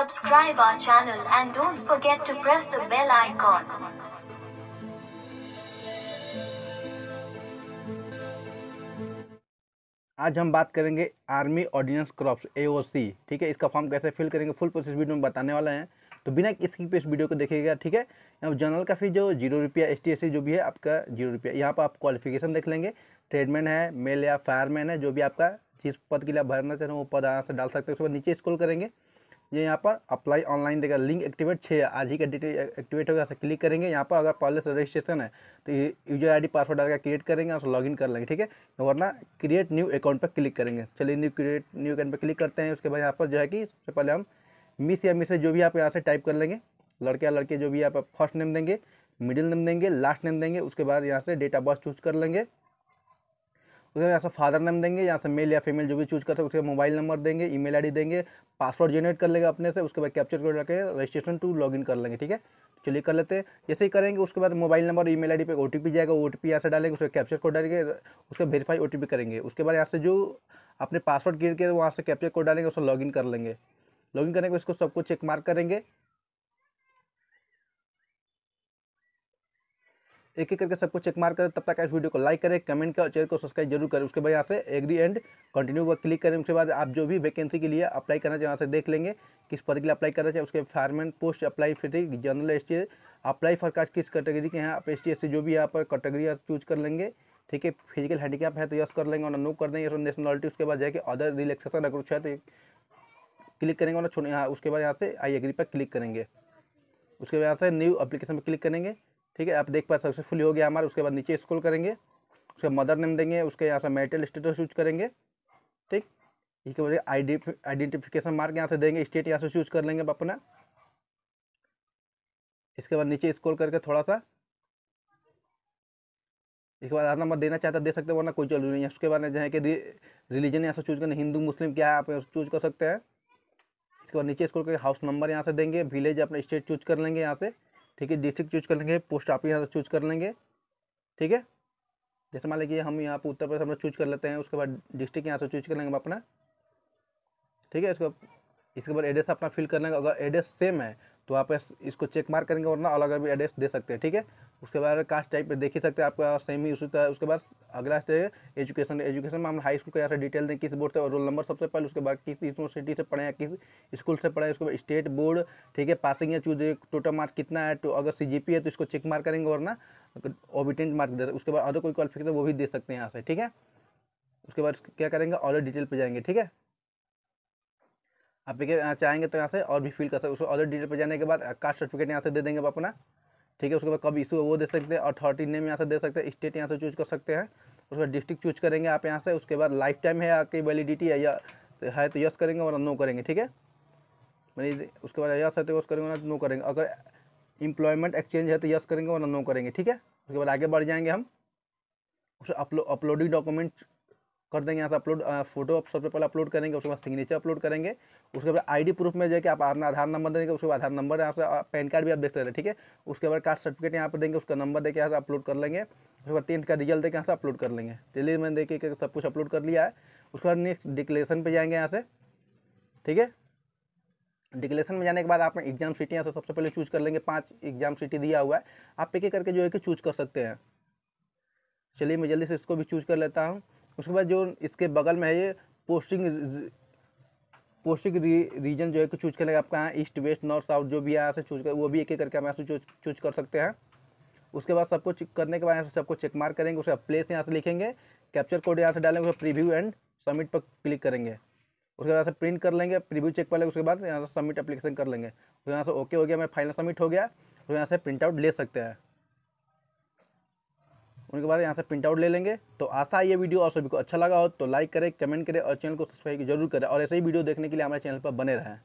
Subscribe our channel and don't forget to press the bell icon. आज हम बात करेंगे आर्मी ऑर्डिनेंस क्रॉप्स एओसी ठीक है इसका फॉर्म कैसे फिल करेंगे फुल प्रोसेस वीडियो में बताने वाले हैं तो बिना किसी पे इस वीडियो को देखिएगा ठीक है यहाँ जनरल का फीस जो जीरो रुपया एस टी जो भी है आपका जीरो रुपया यहाँ पर आप क्वालिफिकेशन देख लेंगे ट्रेडमैन है मेल या फायरमैन है जो भी आपका जिस पद के लिए भरना चाह रहे हो वो पद आराम से डाल सकते हैं उसके बाद नीचे स्क्रॉल करेंगे ये यहाँ पर अप्लाई ऑनलाइन देगा लिंक एक्टिवेट छः आज ही का डेट एक्टिवेट होगा क्लिक करेंगे यहाँ पर अगर पहले से रजिस्ट्रेशन है तो यूजर आईडी पासवर्ड डाल क्रिएट करेंगे और लॉगिन कर लेंगे ठीक है वरना क्रिएट न्यू अकाउंट पर क्लिक करेंगे चलिए न्यू क्रिएट न्यू अकाउंट पर क्लिक करते हैं उसके बाद यहाँ पर जो है कि सबसे पहले हम मिस या मिस जो भी आप यहाँ से टाइप कर लेंगे लड़के या लड़के जो भी आप फर्स्ट नेम देंगे मिडिल नेम देंगे लास्ट नेम देंगे उसके बाद यहाँ से डेट ऑफ बर्थ चूज कर लेंगे उसके यहाँ से तो फादर नेम देंगे यहाँ से तो मेल या फीमेल जो भी चूज कर सकते उसके मोबाइल नंबर देंगे ईमेल आईडी देंगे पासवर्ड जनरेट कर लेगा अपने से उसके बाद कैप्चर कोड रखे रजिस्ट्रेशन टू लॉगिन कर लेंगे ठीक है तो चलिए कर लेते हैं जैसे ही करेंगे उसके बाद mobile number email I पे ओ जाएगा ओ टी यहाँ से डालेंगे उसके कैप्चर कोड डालेंगे उसका वेरीफाई ओ करेंगे उसके बाद यहाँ से जो अपने पासवर्ड गिर के वहाँ से कैप्चर कोड डालेंगे उसको लॉगिन कर लेंगे लॉगिन करेंगे उसको सब कुछ चेक मार्क करेंगे एक एक करके सबको चेक मार करें तब तक इस वीडियो को लाइक करें कमेंट करें चेयर को सब्सक्राइब जरूर करें उसके बाद यहाँ से एग्री एंड कंटिन्यू वर्क क्लिक करें उसके बाद आप जो भी वैकेंसी के लिए अप्लाई करना चाहिए यहाँ से देख लेंगे किस पद के लिए अप्लाई करना चाहिए उसके फायरमैन पोस्ट अप्लाई फिर जनरल एस अप्लाई फॉर कास्ट किस कैटेगरी के हैं आप एस टी जो भी यहाँ पर कैटेगरी चूज कर लेंगे ठीक है फिजिकल हैंडीकैप है तो यस कर लेंगे और नो कर देंगे नेशनलिटी उसके बाद जाके अदर रिलेक्सेशन अगर कुछ है तो क्लिक करेंगे और छोड़ हाँ, उसके बाद यहाँ से आई एग्री पर क्लिक करेंगे उसके बाद यहाँ से न्यू अप्लीकेशन पर क्लिक करेंगे ठीक है आप देख पा सक्सेसफुली हो गया हमारा उसके बाद नीचे स्कूल करेंगे उसके मदर नेम देंगे उसके यहाँ से मेटल स्टेटस चूज करेंगे ठीक इसके बाद आइडेंटिफिकेशन मार्क यहाँ से देंगे स्टेट यहाँ से चूज कर लेंगे आप अपना इसके बाद नीचे स्कोर करके थोड़ा सा इसके बाद आधार नंबर देना चाहता तो दे सकते हैं वरना कोई जरूरी नहीं है उसके बाद जो है कि रिलीजन यहाँ से चूज करना हिंदू मुस्लिम क्या है आप चूज कर सकते हैं इसके बाद नीचे स्कोर करके हाउस नंबर यहाँ से देंगे विलेज अपना स्टेट चूज कर लेंगे यहाँ से ठीक है डिस्ट्रिक्ट चूज कर लेंगे पोस्ट ऑफिस यहाँ चूज कर लेंगे ठीक है जैसे मान लीजिए हम यहाँ पर उत्तर प्रदेश हम चूज कर लेते हैं उसके बाद डिस्ट्रिक्ट यहाँ से चूज कर लेंगे हम अपना ठीक है इसके इसके बाद एड्रेस अपना फिल कर लेंगे अगर एड्रेस सेम है तो आप इसको चेक मार्क करेंगे वरना अलग भी एड्रेस दे सकते हैं ठीक है उसके बाद कास्ट टाइप पे देख ही सकते हैं आपका सेम ही उसी तरह उसके बाद अगला स्टेज एजुकेशन एजुकेशन में हम हाई स्कूल का यहाँ डिटेल दें किस बोर्ड से और रोल नंबर सबसे पहले उसके बाद किस यूनिवर्सिटी से पढ़े हैं किस स्कूल से पढ़े उसके बाद स्टेट बोर्ड ठीक है पासिंग या चूज टोटल मार्क कितना है तो अगर सी है तो इसको चेक मार्क करेंगे वरना ओबिटेंट मार्क दे उसके बाद अदर कोई क्वालिफिकेशन वो भी दे सकते हैं यहाँ से ठीक है उसके बाद क्या करेंगे ऑलर डिटेल पर जाएंगे ठीक है आप चाहेंगे तो यहाँ से और भी फिल कर सकते उसको ऑर्डर डिटेल पर जाने के बाद कास्ट सर्टिफिकेट यहाँ से दे देंगे आप अपना ठीक है उसके बाद कब इशू वो दे सकते हैं अथॉरिटी नेम यहाँ से दे सकते हैं स्टेट यहाँ से चूज कर सकते हैं उसके बाद डिस्ट्रिक्ट चूज करेंगे आप यहाँ से उसके बाद लाइफ टाइम है आपकी वैलिडिटी है या है तो यस करेंगे वरना नो करेंगे ठीक है मैंने उसके बाद यस है तो यस करेंगे वरना नो करेंगे अगर इम्प्लॉयमेंट एक्सचेंज है तो यस करेंगे वरना नो करेंगे ठीक है उसके बाद आगे बढ़ जाएंगे हम उसमें अपलो अपलोडिंग डॉक्यूमेंट कर देंगे यहाँ से अपलोड फोटो सबसे पहले अपलोड करेंगे उसके बाद सिग्नेचर अपलोड करेंगे उसके बाद आईडी प्रूफ में जाके आप अपना आधार नंबर देंगे उसके बाद आधार नंबर यहाँ से पैन कार्ड भी आप देख हैं ठीक है उसके बाद कास्ट सर्टिफिकेट यहाँ पर देंगे उसका नंबर देकर यहाँ से अपलोड कर लेंगे उसके बाद टेंथ का रिजल्ट देकर यहाँ से अपलोड कर लेंगे चलिए मैंने देखिए सब कुछ अपलोड कर लिया है उसके बाद नेक्स्ट डिक्लेरेशन पर जाएंगे यहाँ से ठीक है डिक्लेरेशन में जाने के बाद आप एग्जाम सिटी यहाँ से सबसे पहले चूज कर लेंगे पाँच एग्जाम सिटी दिया हुआ है आप एक करके जो है कि चूज कर सकते हैं चलिए मैं जल्दी से इसको भी चूज कर लेता हूँ उसके बाद जो इसके बगल में है ये पोस्टिंग पोस्टिंग री, रीजन जो है कि चूज करने का आपका यहाँ ईस्ट वेस्ट नॉर्थ साउथ जो भी यहाँ से चूज कर वो भी एक एक करके हम यहाँ से चूज चूज कर सकते हैं उसके बाद सब कुछ करने के बाद यहाँ से सबको चेक मार्क करेंगे उसका प्लेस यहाँ से लिखेंगे कैप्चर कोड यहाँ से डालेंगे उसका प्रीव्यू एंड सबमिट पर क्लिक करेंगे उसके बाद से प्रिंट कर लेंगे प्रीव्यू चेक कर लेंगे उसके बाद यहाँ से सबमिट अप्लीकेशन कर लेंगे यहाँ से ओके तो हो गया मेरा फाइनल सबमिट हो गया तो यहाँ से प्रिंट आउट ले सकते हैं उनके बारे में यहाँ से प्रिंट आउट ले लेंगे तो आशा ये वीडियो और सभी को अच्छा लगा हो तो लाइक करें कमेंट करें और चैनल को सब्सक्राइब जरूर करें और ऐसे ही वीडियो देखने के लिए हमारे चैनल पर बने रहें